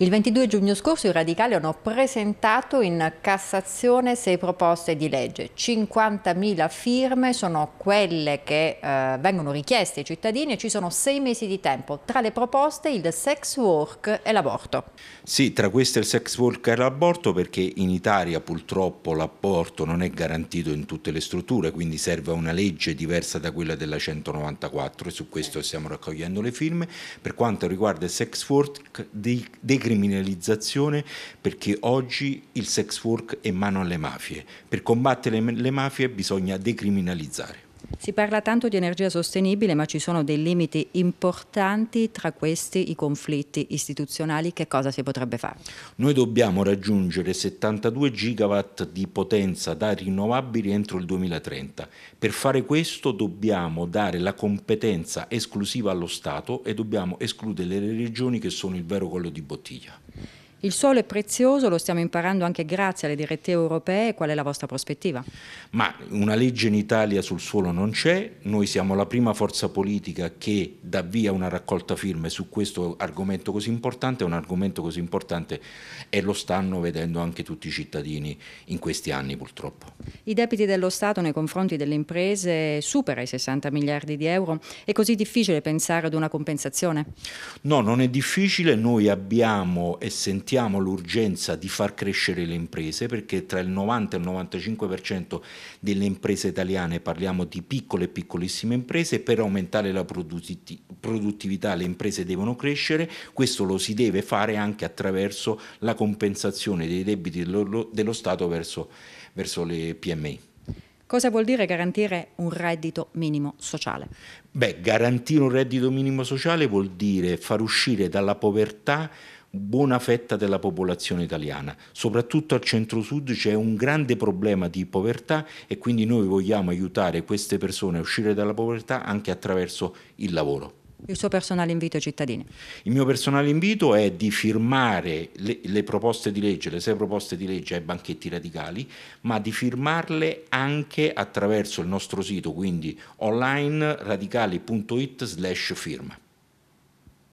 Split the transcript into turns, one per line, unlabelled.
Il 22 giugno scorso i radicali hanno presentato in Cassazione sei proposte di legge. 50.000 firme sono quelle che eh, vengono richieste ai cittadini e ci sono sei mesi di tempo. Tra le proposte il sex work e l'aborto.
Sì, tra queste il sex work e l'aborto perché in Italia purtroppo l'aborto non è garantito in tutte le strutture, quindi serve una legge diversa da quella della 194 e su questo stiamo raccogliendo le firme. Per quanto riguarda il sex work, dei, dei decriminalizzazione perché oggi il sex work è mano alle mafie. Per combattere le mafie bisogna decriminalizzare.
Si parla tanto di energia sostenibile, ma ci sono dei limiti importanti, tra questi i conflitti istituzionali. Che cosa si potrebbe fare?
Noi dobbiamo raggiungere 72 gigawatt di potenza da rinnovabili entro il 2030. Per fare questo dobbiamo dare la competenza esclusiva allo Stato e dobbiamo escludere le regioni che sono il vero collo di bottiglia.
Il suolo è prezioso, lo stiamo imparando anche grazie alle direttive europee. Qual è la vostra prospettiva?
Ma una legge in Italia sul suolo non c'è, noi siamo la prima forza politica che dà via una raccolta firme su questo argomento così importante, un argomento così importante e lo stanno vedendo anche tutti i cittadini in questi anni purtroppo.
I debiti dello Stato nei confronti delle imprese supera i 60 miliardi di euro, è così difficile pensare ad una compensazione?
No, non è difficile, noi abbiamo essenzialmente sentiamo l'urgenza di far crescere le imprese perché tra il 90 e il 95% delle imprese italiane parliamo di piccole e piccolissime imprese, per aumentare la produttività le imprese devono crescere, questo lo si deve fare anche attraverso la compensazione dei debiti dello, Stato verso, verso le PMI.
Cosa vuol dire garantire un reddito minimo sociale?
Beh, garantire un reddito minimo sociale vuol dire far uscire dalla povertà buona fetta della popolazione italiana. Soprattutto al centro-sud c'è un grande problema di povertà e quindi noi vogliamo aiutare queste persone a uscire dalla povertà anche attraverso il lavoro.
Il suo personale invito ai cittadini?
Il mio personale invito è di firmare le, le, proposte di legge, le sei proposte di legge ai banchetti radicali, ma di firmarle anche attraverso il nostro sito, quindi online radicali.it slash firma.